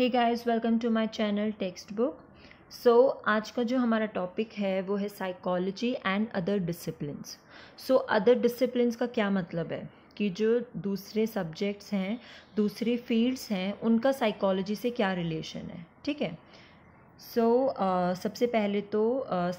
hey guys welcome to my channel textbook so आज का जो हमारा टॉपिक है वो है psychology and other discipline so other disciplines का क्या मतलब है कि जो दूसरे सब्जेक्ट्स हैं दूसरे फील्ड्स हैं उनका साइकोलॉजी से क्या रिलेशन है ठीक है सो so, uh, सबसे पहले तो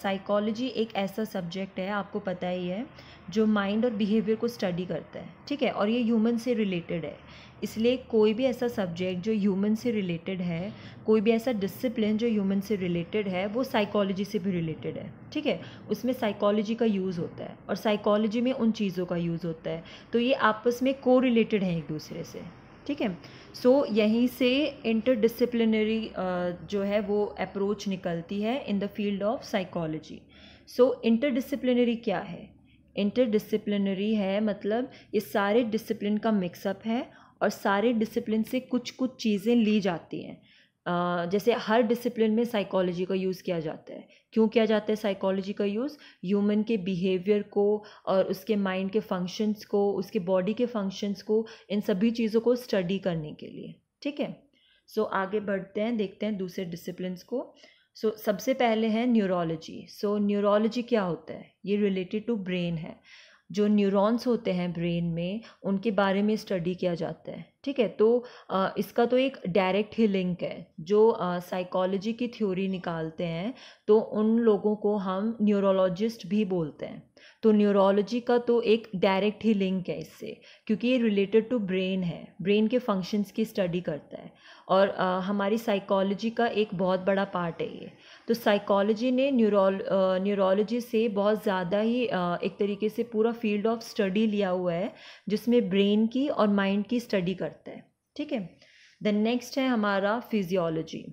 साइकोलॉजी uh, एक ऐसा सब्जेक्ट है आपको पता ही है जो माइंड और बिहेवियर को स्टडी करता है ठीक है और ये ह्यूमन से रिलेटेड है इसलिए कोई भी ऐसा सब्जेक्ट जो ह्यूमन से रिलेटेड है कोई भी ऐसा डिसिप्लिन जो ह्यूमन से रिलेटेड है वो साइकोलॉजी से भी रिलेटेड है ठीक है उसमें साइकोलॉजी का यूज़ होता है और साइकोलॉजी में उन चीज़ों का यूज़ होता है तो ये आपस में को रिलेटेड हैं एक दूसरे से ठीक है सो यहीं से इंटरडिसिप्लिनरी जो है वो अप्रोच निकलती है in the field of psychology so interdisciplinary क्या है इंटरडिसिप्लिनरी है मतलब ये सारे डिसिप्लिन का मिक्सअप है और सारे डिसिप्लिन से कुछ कुछ चीज़ें ली जाती हैं जैसे हर डिसिप्लिन में साइकोलॉजी का यूज़ किया जाता है क्यों किया जाता है साइकोलॉजी का यूज़ ह्यूमन के बिहेवियर को और उसके माइंड के फंक्शंस को उसके बॉडी के फंक्शंस को इन सभी चीज़ों को स्टडी करने के लिए ठीक है सो आगे बढ़ते हैं देखते हैं दूसरे डिसिप्लिन को सो so, सबसे पहले है न्यूरोलॉजी सो न्यूरोलॉजी क्या होता है ये रिलेटेड टू ब्रेन है जो न्यूरॉन्स होते हैं ब्रेन में उनके बारे में स्टडी किया जाता है ठीक है तो इसका तो एक डायरेक्ट ही लिंक है जो साइकोलॉजी की थ्योरी निकालते हैं तो उन लोगों को हम न्यूरोलॉजिस्ट भी बोलते हैं तो न्यूरोलॉजी का तो एक डायरेक्ट ही लिंक है इससे क्योंकि ये रिलेटेड टू ब्रेन है ब्रेन के फंक्शंस की स्टडी करता है और आ, हमारी साइकोलॉजी का एक बहुत बड़ा पार्ट है ये तो साइकोलॉजी ने न्यूरोल न्यूरोलॉजी से बहुत ज़्यादा ही आ, एक तरीके से पूरा फील्ड ऑफ स्टडी लिया हुआ है जिसमें ब्रेन की और माइंड की स्टडी करता है ठीक है देन नेक्स्ट है हमारा फिजियोलॉजी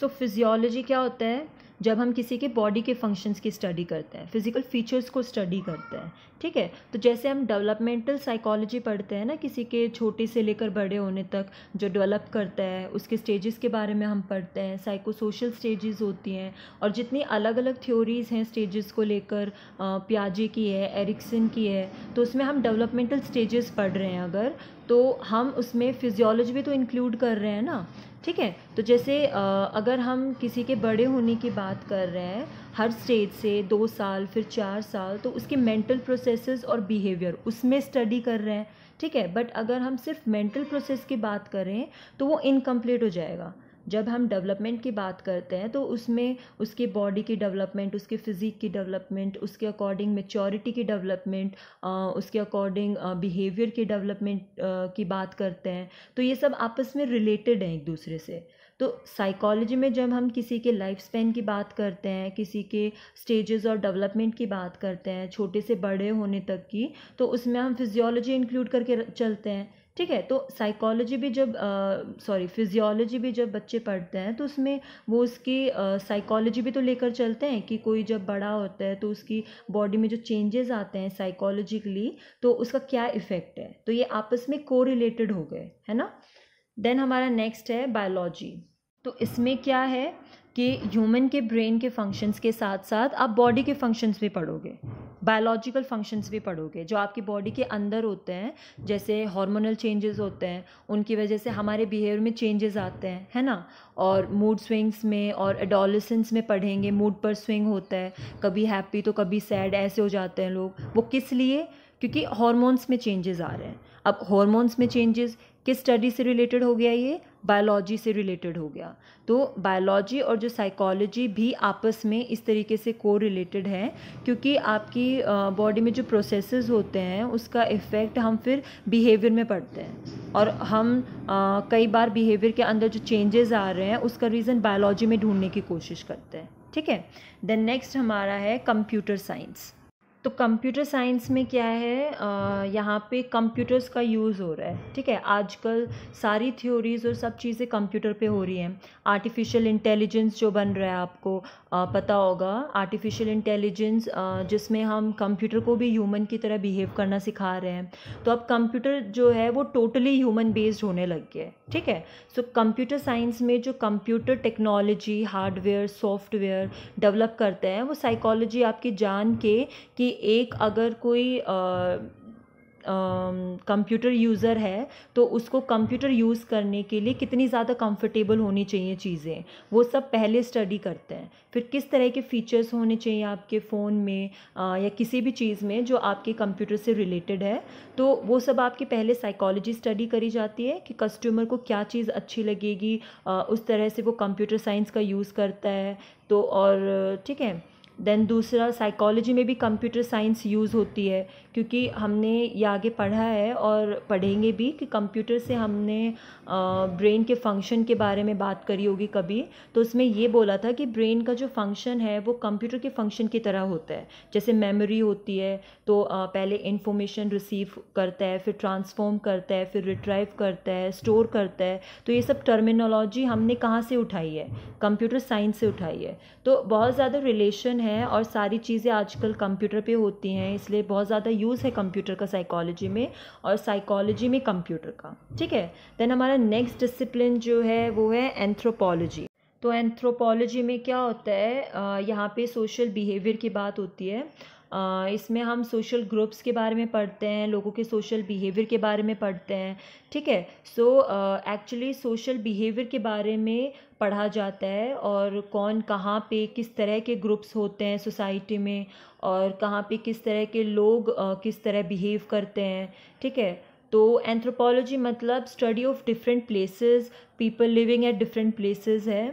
सो फिजियोलॉजी क्या होता है जब हम किसी के बॉडी के फंक्शंस की स्टडी करते हैं फिज़िकल फीचर्स को स्टडी करते हैं ठीक है तो जैसे हम डेवलपमेंटल साइकोलॉजी पढ़ते हैं ना किसी के छोटे से लेकर बड़े होने तक जो डेवलप करता है उसके स्टेजेस के बारे में हम पढ़ते हैं साइको सोशल स्टेजेस होती हैं और जितनी अलग अलग थ्योरीज़ हैं स्टेजेस को लेकर प्याजे की है एरिक्सन की है तो उसमें हम डेवलपमेंटल स्टेजेस पढ़ रहे हैं अगर तो हम उसमें फिजियोलॉजी भी तो इंक्लूड कर रहे हैं ना ठीक है तो जैसे अगर हम किसी के बड़े होने की बात कर रहे हैं हर स्टेज से दो साल फिर चार साल तो उसके मेंटल प्रोसेस और बिहेवियर उसमें स्टडी कर रहे हैं ठीक है बट अगर हम सिर्फ मेंटल प्रोसेस की बात करें तो वो इनकम्प्लीट हो जाएगा जब हम डेवलपमेंट की बात करते हैं तो उसमें उसके बॉडी की डेवलपमेंट उसके फिज़िक की डेवलपमेंट उसके अकॉर्डिंग मेचोरिटी की डेवलपमेंट उसके अकॉर्डिंग बिहेवियर की डेवलपमेंट की बात करते हैं तो ये सब आपस में रिलेटेड हैं एक दूसरे से तो साइकोलॉजी में जब हम किसी के लाइफ स्पेन की बात करते हैं किसी के स्टेजेस और डेवलपमेंट की बात करते हैं छोटे से बड़े होने तक की तो उसमें हम फिजियोलॉजी इंक्लूड करके चलते हैं ठीक है तो साइकोलॉजी भी जब सॉरी फिजियोलॉजी भी जब बच्चे पढ़ते हैं तो उसमें वो उसकी साइकोलॉजी भी तो लेकर चलते हैं कि कोई जब बड़ा होता है तो उसकी बॉडी में जो चेंजेस आते हैं साइकोलॉजिकली तो उसका क्या इफेक्ट है तो ये आपस में को रिलेटेड हो गए है ना देन हमारा नेक्स्ट है बायोलॉजी तो इसमें क्या है कि ह्यूमन के ब्रेन के फंक्शंस के साथ साथ आप बॉडी के फंक्शंस भी पढ़ोगे बायोलॉजिकल फंक्शंस भी पढ़ोगे जो आपकी बॉडी के अंदर होते हैं जैसे हार्मोनल चेंजेस होते हैं उनकी वजह से हमारे बिहेवियर में चेंजेस आते हैं है ना और मूड स्विंग्स में और एडोलिसंस में पढ़ेंगे मूड पर स्विंग होता है कभी हैप्पी तो कभी सैड ऐसे हो जाते हैं लोग वो किस लिए क्योंकि हॉर्मोन्स में चेंजेस आ रहे हैं अब हॉर्मोन्स में चेंजेस किस स्टडी से रिलेटेड हो गया ये बायोलॉजी से रिलेटेड हो गया तो बायोलॉजी और जो साइकोलॉजी भी आपस में इस तरीके से को रिलेटेड है क्योंकि आपकी बॉडी में जो प्रोसेसेस होते हैं उसका इफ़ेक्ट हम फिर बिहेवियर में पड़ते हैं और हम आ, कई बार बिहेवियर के अंदर जो चेंजेस आ रहे हैं उसका रीज़न बायोलॉजी में ढूंढने की कोशिश करते हैं ठीक है देन नेक्स्ट हमारा है कंप्यूटर साइंस तो कंप्यूटर साइंस में क्या है यहाँ पे कंप्यूटर्स का यूज़ हो रहा है ठीक है आजकल सारी थ्योरीज़ और सब चीज़ें कंप्यूटर पे हो रही हैं आर्टिफिशियल इंटेलिजेंस जो बन रहा है आपको आ, पता होगा आर्टिफिशियल इंटेलिजेंस जिसमें हम कंप्यूटर को भी ह्यूमन की तरह बिहेव करना सिखा रहे हैं तो अब कंप्यूटर जो है वो टोटली ह्यूमन बेस्ड होने लग गया है ठीक है सो कंप्यूटर साइंस में जो computer technology hardware software develop करते हैं वो साइकोलॉजी आपकी जान के कि एक अगर कोई कंप्यूटर यूज़र है तो उसको कंप्यूटर यूज़ करने के लिए कितनी ज़्यादा कंफर्टेबल होनी चाहिए चीज़ें वो सब पहले स्टडी करते हैं फिर किस तरह के फ़ीचर्स होने चाहिए आपके फ़ोन में आ, या किसी भी चीज़ में जो आपके कंप्यूटर से रिलेटेड है तो वो सब आपकी पहले साइकोलॉजी स्टडी करी जाती है कि कस्टमर को क्या चीज़ अच्छी लगेगी आ, उस तरह से वो कंप्यूटर साइंस का यूज़ करता है तो और ठीक है देन दूसरा साइकोलॉजी में भी कंप्यूटर साइंस यूज़ होती है क्योंकि हमने ये आगे पढ़ा है और पढ़ेंगे भी कि कंप्यूटर से हमने ब्रेन के फंक्शन के बारे में बात करी होगी कभी तो उसमें ये बोला था कि ब्रेन का जो फंक्शन है वो कंप्यूटर के फंक्शन की तरह होता है जैसे मेमोरी होती है तो पहले इन्फॉर्मेशन रिसीव करता है फिर ट्रांसफॉर्म करता है फिर रिट्राइव करता है स्टोर करता है तो ये सब टर्मिनोलॉजी हमने कहाँ से उठाई है कंप्यूटर साइंस से उठाई है तो बहुत ज़्यादा रिलेशन है और सारी चीज़ें आजकल कंप्यूटर पे होती हैं इसलिए बहुत ज़्यादा यूज़ है कंप्यूटर का साइकोलॉजी में और साइकोलॉजी में कंप्यूटर का ठीक है देन हमारा नेक्स्ट डिसिप्लिन जो है वो है एंथ्रोपोलॉजी तो एंथ्रोपोलॉजी में क्या होता है यहाँ पे सोशल बिहेवियर की बात होती है इसमें हम सोशल ग्रुप्स के बारे में पढ़ते हैं लोगों के सोशल बिहेवियर के बारे में पढ़ते हैं ठीक है सो एक्चुअली सोशल बिहेवियर के बारे में पढ़ा जाता है और कौन कहाँ पे किस तरह के ग्रुप्स होते हैं सोसाइटी में और कहाँ पे किस तरह के लोग किस तरह बिहेव करते हैं ठीक है तो एंथ्रोपोलॉजी मतलब study of different places people living at different places है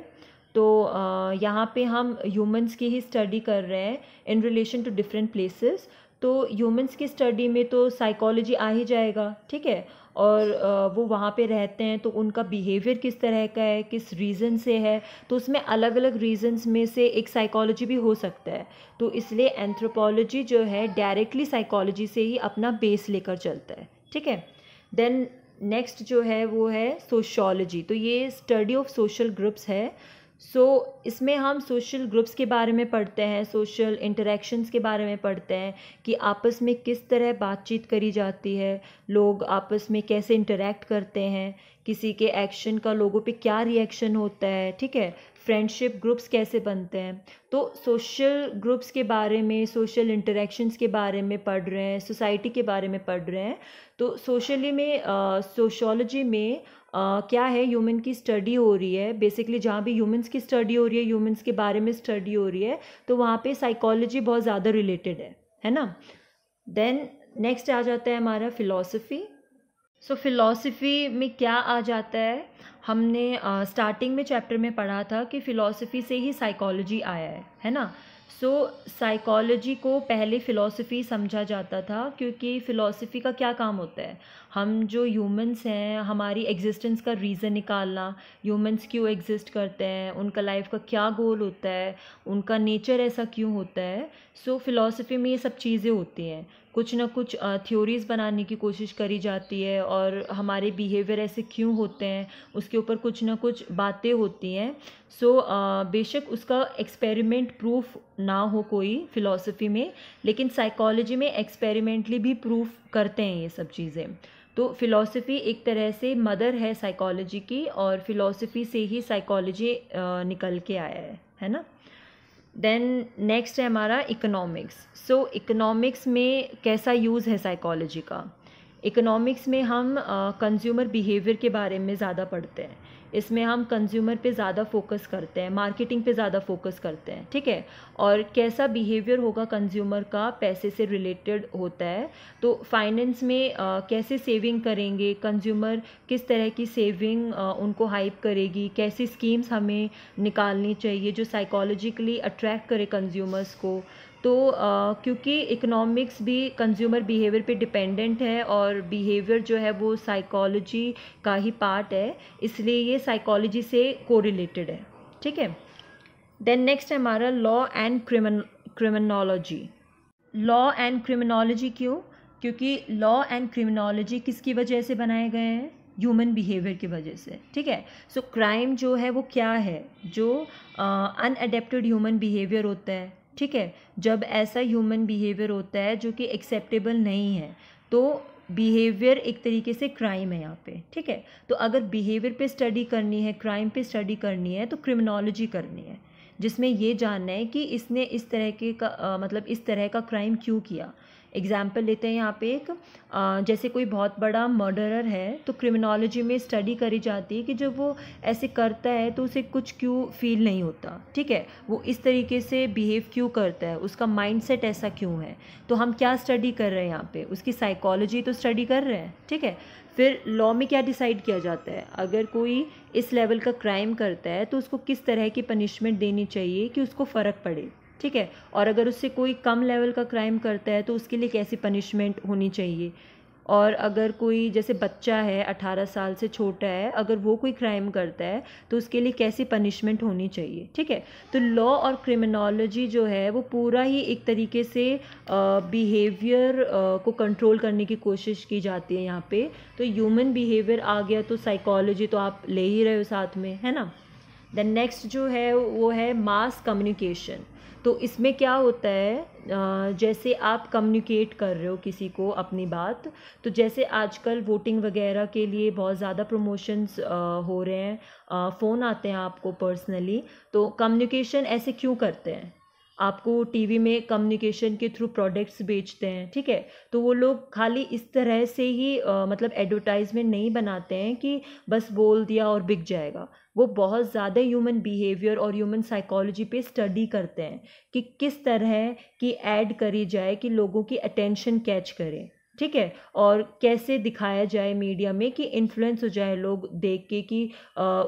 तो यहाँ पे हम ह्यूमंस की ही स्टडी कर रहे हैं in relation to different places तो ह्यूमंस की स्टडी में तो साइकोलॉजी आ ही जाएगा ठीक है और वो वहाँ पे रहते हैं तो उनका बिहेवियर किस तरह का है किस रीज़न से है तो उसमें अलग अलग रीजंस में से एक साइकोलॉजी भी हो सकता है तो इसलिए एंथ्रोपोलॉजी जो है डायरेक्टली साइकोलॉजी से ही अपना बेस लेकर चलता है ठीक है देन नेक्स्ट जो है वो है सोशोलॉजी तो ये स्टडी ऑफ सोशल ग्रुप्स है सो so, इसमें हम सोशल ग्रुप्स के बारे में पढ़ते हैं सोशल इंटरेक्शंस के बारे में पढ़ते हैं कि आपस में किस तरह बातचीत करी जाती है लोग आपस में कैसे इंटरेक्ट करते हैं किसी के एक्शन का लोगों पे क्या रिएक्शन होता है ठीक है फ्रेंडशिप ग्रुप्स कैसे बनते हैं तो सोशल ग्रुप्स के बारे में सोशल इंटरेक्शंस के बारे में पढ़ रहे हैं सोसाइटी के बारे में पढ़ रहे हैं तो सोशली में सोशोलॉजी में Uh, क्या है ह्यूमन की स्टडी हो रही है बेसिकली जहाँ भी ह्यूमंस की स्टडी हो रही है ह्यूमंस के बारे में स्टडी हो रही है तो वहाँ पे साइकोलॉजी बहुत ज़्यादा रिलेटेड है है ना देन नेक्स्ट आ जाता है हमारा फिलोसफी सो so, फिलॉसफी में क्या आ जाता है हमने स्टार्टिंग uh, में चैप्टर में पढ़ा था कि फ़िलासफ़ी से ही साइकोलॉजी आया है है ना सो so, साइकोलॉजी को पहले फ़िलासफ़ी समझा जाता था क्योंकि फिलासफ़ी का क्या काम होता है हम जो ह्यूमंस हैं हमारी एग्जिस्टेंस का रीज़न निकालना ह्यूमंस क्यों एग्जिस्ट करते हैं उनका लाइफ का क्या गोल होता है उनका नेचर ऐसा क्यों होता है सो so, फ़िलासफ़ी में ये सब चीज़ें होती हैं कुछ ना कुछ थ्योरीज़ बनाने की कोशिश करी जाती है और हमारे बिहेवियर ऐसे क्यों होते हैं उसके ऊपर कुछ ना कुछ बातें होती हैं सो so, बेशक उसका एक्सपेरिमेंट प्रूफ ना हो कोई फ़िलॉसफी में लेकिन साइकोलॉजी में एक्सपेरिमेंटली भी प्रूफ करते हैं ये सब चीज़ें तो फिलॉसफी एक तरह से मदर है साइकोलॉजी की और फिलॉसफी से ही साइकोलॉजी निकल के आया है है ना देन नेक्स्ट है हमारा इकोनॉमिक्स सो इकोनॉमिक्स में कैसा यूज़ है साइकोलॉजी का इकोनॉमिक्स में हम कंज्यूमर uh, बिहेवियर के बारे में ज़्यादा पढ़ते हैं इसमें हम कंज्यूमर पे ज़्यादा फोकस करते हैं मार्केटिंग पे ज़्यादा फोकस करते हैं ठीक है और कैसा बिहेवियर होगा कंज्यूमर का पैसे से रिलेटेड होता है तो फाइनेंस में आ, कैसे सेविंग करेंगे कंज्यूमर किस तरह की सेविंग आ, उनको हाइप करेगी कैसी स्कीम्स हमें निकालनी चाहिए जो साइकोलॉजिकली अट्रैक्ट करे कंज्यूमर्स को तो क्योंकि इकोनॉमिक्स भी कंज्यूमर बिहेवियर पे डिपेंडेंट है और बिहेवियर जो है वो साइकोलॉजी का ही पार्ट है इसलिए ये साइकोलॉजी से कोरिलेटेड है ठीक है देन नेक्स्ट है हमारा law and crimin criminology law and criminology क्यों क्योंकि लॉ एंड क्रिमिनोलॉजी किसकी वजह से बनाए गए हैं ह्यूमन बिहेवियर की वजह से ठीक है सो so, क्राइम जो है वो क्या है जो अनएडेप्टेड ह्यूमन बिहेवियर होता है ठीक है जब ऐसा ह्यूमन बिहेवियर होता है जो कि एक्सेप्टेबल नहीं है तो बिहेवियर एक तरीके से क्राइम है यहाँ पे ठीक है तो अगर बिहेवियर पे स्टडी करनी है क्राइम पे स्टडी करनी है तो क्रिमिनोलॉजी करनी है जिसमें ये जानना है कि इसने इस तरह के का आ, मतलब इस तरह का क्राइम क्यों किया एग्ज़ाम्पल लेते हैं यहाँ पे एक आ, जैसे कोई बहुत बड़ा मर्डरर है तो क्रिमिनोलॉजी में स्टडी करी जाती है कि जब वो ऐसे करता है तो उसे कुछ क्यों फील नहीं होता ठीक है वो इस तरीके से बिहेव क्यों करता है उसका माइंडसेट ऐसा क्यों है तो हम क्या स्टडी कर रहे हैं यहाँ पे उसकी साइकोलॉजी तो स्टडी कर रहे हैं ठीक है फिर लॉ में क्या डिसाइड किया जाता है अगर कोई इस लेवल का क्राइम करता है तो उसको किस तरह की पनिशमेंट देनी चाहिए कि उसको फ़र्क पड़े ठीक है और अगर उससे कोई कम लेवल का क्राइम करता है तो उसके लिए कैसी पनिशमेंट होनी चाहिए और अगर कोई जैसे बच्चा है अठारह साल से छोटा है अगर वो कोई क्राइम करता है तो उसके लिए कैसी पनिशमेंट होनी चाहिए ठीक है तो लॉ और क्रिमिनोलॉजी जो है वो पूरा ही एक तरीके से बिहेवियर को कंट्रोल करने की कोशिश की जाती है यहाँ पे तो ह्यूमन बिहेवियर आ गया तो साइकोलॉजी तो आप ले ही रहे हो साथ में है ना देन नेक्स्ट जो है वो है मास कम्युनिकेशन तो इसमें क्या होता है जैसे आप कम्युनिकेट कर रहे हो किसी को अपनी बात तो जैसे आजकल वोटिंग वगैरह के लिए बहुत ज़्यादा प्रमोशंस हो रहे हैं फ़ोन आते हैं आपको पर्सनली तो कम्युनिकेशन ऐसे क्यों करते हैं आपको टीवी में कम्युनिकेशन के थ्रू प्रोडक्ट्स बेचते हैं ठीक है तो वो लोग खाली इस तरह से ही आ, मतलब एडवर्टाइजमेंट नहीं बनाते हैं कि बस बोल दिया और बिक जाएगा वो बहुत ज़्यादा ह्यूमन बिहेवियर और ह्यूमन साइकोलॉजी पे स्टडी करते हैं कि किस तरह की ऐड करी जाए कि लोगों की अटेंशन कैच करें ठीक है और कैसे दिखाया जाए मीडिया में कि इन्फ्लुएंस हो जाए लोग देख के कि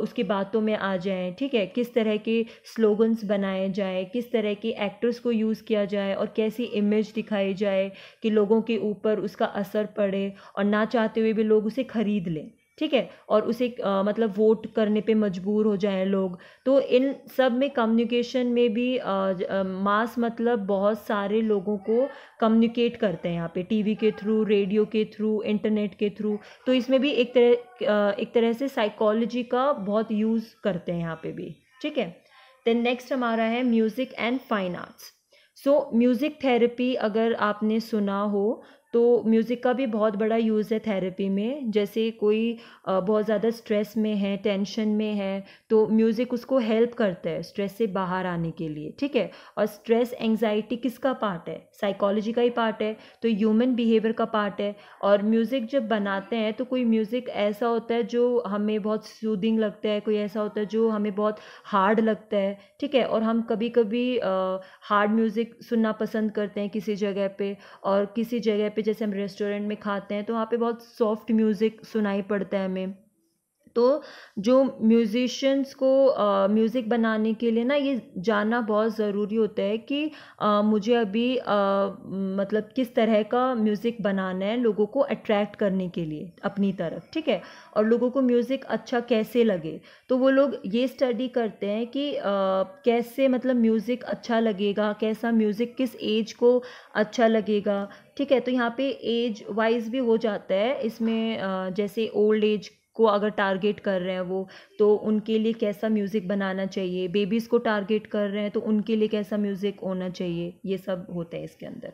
उसकी बातों में आ जाए ठीक है किस तरह के स्लोगन्स बनाए जाए किस तरह के एक्टर्स को यूज़ किया जाए और कैसी इमेज दिखाई जाए कि लोगों के ऊपर उसका असर पड़े और ना चाहते हुए भी लोग उसे ख़रीद लें ठीक है और उसे आ, मतलब वोट करने पे मजबूर हो जाएं लोग तो इन सब में कम्युनिकेशन में भी आ, आ, मास मतलब बहुत सारे लोगों को कम्युनिकेट करते हैं यहाँ पे टीवी के थ्रू रेडियो के थ्रू इंटरनेट के थ्रू तो इसमें भी एक तरह एक तरह से साइकोलॉजी का बहुत यूज़ करते हैं यहाँ पे भी ठीक है देन नेक्स्ट हमारा है music and fine arts so music therapy अगर आपने सुना हो तो म्यूज़िक का भी बहुत बड़ा यूज़ है थेरेपी में जैसे कोई बहुत ज़्यादा स्ट्रेस में है टेंशन में है तो म्यूज़िक उसको हेल्प करता है स्ट्रेस से बाहर आने के लिए ठीक है और स्ट्रेस एंगजाइटी किसका पार्ट है साइकोलॉजी का ही पार्ट है तो ह्यूमन बिहेवियर का पार्ट है और म्यूज़िक जब बनाते हैं तो कोई म्यूज़िक ऐसा होता है जो हमें बहुत सूदिंग लगता है कोई ऐसा होता है जो हमें बहुत हार्ड लगता है ठीक है और हम कभी कभी हार्ड म्यूज़िक सुनना पसंद करते हैं किसी जगह पर और किसी जगह पर पे जैसे हम रेस्टोरेंट में खाते हैं तो वहाँ पे बहुत सॉफ्ट म्यूज़िक सुनाई पड़ता है हमें तो जो म्यूज़िशंस को म्यूज़िक बनाने के लिए ना ये जानना बहुत ज़रूरी होता है कि आ, मुझे अभी आ, मतलब किस तरह का म्यूज़िक बनाना है लोगों को अट्रैक्ट करने के लिए अपनी तरफ ठीक है और लोगों को म्यूज़िक अच्छा कैसे लगे तो वो लोग ये स्टडी करते हैं कि आ, कैसे मतलब म्यूज़िक अच्छा लगेगा कैसा म्यूज़िक किस एज को अच्छा लगेगा ठीक है तो यहाँ पे एज वाइज भी हो जाता है इसमें जैसे ओल्ड एज को अगर टारगेट कर रहे हैं वो तो उनके लिए कैसा म्यूज़िक बनाना चाहिए बेबीज़ को टारगेट कर रहे हैं तो उनके लिए कैसा म्यूज़िक होना चाहिए ये सब होता है इसके अंदर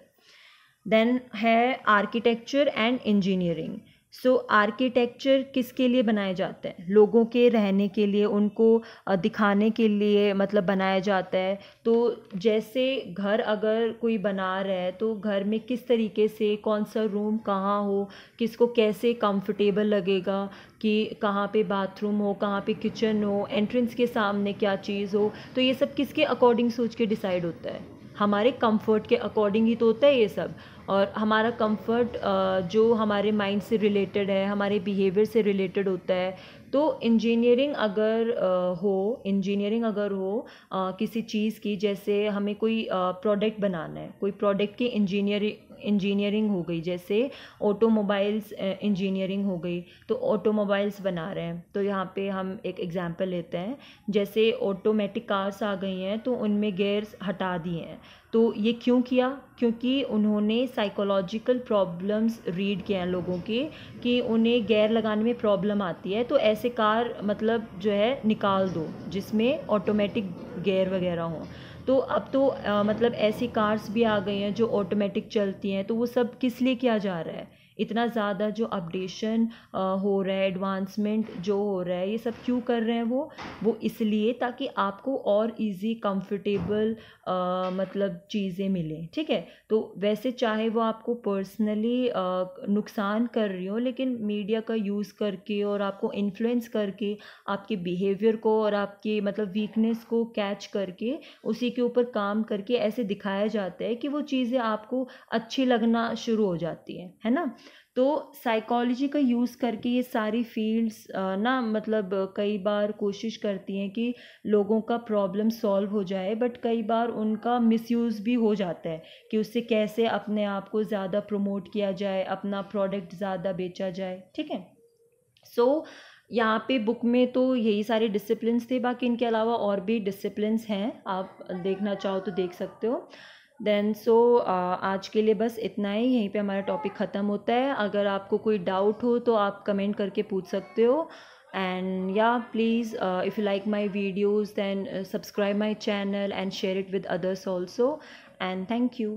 देन है architecture and engineering so architecture किसके लिए बनाए जाते हैं लोगों के रहने के लिए उनको दिखाने के लिए मतलब बनाया जाता है तो जैसे घर अगर कोई बना रहा है तो घर में किस तरीके से कौन सा रूम कहाँ हो किसको कैसे कंफर्टेबल लगेगा कि कहाँ पे बाथरूम हो कहाँ पे किचन हो एंट्रेंस के सामने क्या चीज़ हो तो ये सब किसके अकॉर्डिंग सोच के डिसाइड होता है हमारे कंफर्ट के अकॉर्डिंग ही तो होता है ये सब और हमारा कंफर्ट जो हमारे माइंड से रिलेटेड है हमारे बिहेवियर से रिलेटेड होता है तो इंजीनियरिंग अगर हो इंजीनियरिंग अगर हो किसी चीज़ की जैसे हमें कोई प्रोडक्ट बनाना है कोई प्रोडक्ट की इंजीनियरिंग इंजीनियरिंग हो गई जैसे ऑटोमोबाइल्स इंजीनियरिंग हो गई तो ऑटोमोबाइल्स बना रहे हैं तो यहाँ पे हम एक एग्ज़ाम्पल लेते हैं जैसे ऑटोमेटिक कार्स आ गई हैं तो उनमें गेयर्स हटा दिए हैं तो ये क्यों किया क्योंकि उन्होंने साइकोलॉजिकल प्रॉब्लम्स रीड किए हैं लोगों के कि उन्हें गैर लगाने में प्रॉब्लम आती है तो ऐसे कार मतलब जो है निकाल दो जिसमें ऑटोमेटिक गेयर वगैरह हो तो अब तो आ, मतलब ऐसी कार्स भी आ गई हैं जो ऑटोमेटिक चलती हैं तो वो सब किस लिए किया जा रहा है इतना ज़्यादा जो अपडेशन हो रहा है एडवांसमेंट जो हो रहा है ये सब क्यों कर रहे हैं वो वो इसलिए ताकि आपको और इजी कंफर्टेबल मतलब चीज़ें मिलें ठीक है तो वैसे चाहे वो आपको पर्सनली नुकसान कर रही हो लेकिन मीडिया का यूज़ करके और आपको इन्फ्लुएंस करके आपके बिहेवियर को और आपके मतलब वीकनेस को कैच करके उसी के ऊपर काम करके ऐसे दिखाया जाता है कि वो चीज़ें आपको अच्छी लगना शुरू हो जाती है है ना तो साइकोलॉजी का यूज़ करके ये सारी फील्ड्स ना मतलब कई बार कोशिश करती हैं कि लोगों का प्रॉब्लम सॉल्व हो जाए बट कई बार उनका मिसयूज़ भी हो जाता है कि उससे कैसे अपने आप को ज़्यादा प्रमोट किया जाए अपना प्रोडक्ट ज़्यादा बेचा जाए ठीक है सो so, यहाँ पे बुक में तो यही सारे डिसिप्लिन थे बाकी इनके अलावा और भी डिसिप्लिन्स हैं आप देखना चाहो तो देख सकते हो देन सो so, uh, आज के लिए बस इतना ही यहीं पे हमारा टॉपिक ख़त्म होता है अगर आपको कोई डाउट हो तो आप कमेंट करके पूछ सकते हो एंड या please if you like my videos then subscribe my channel and share it with others also and thank you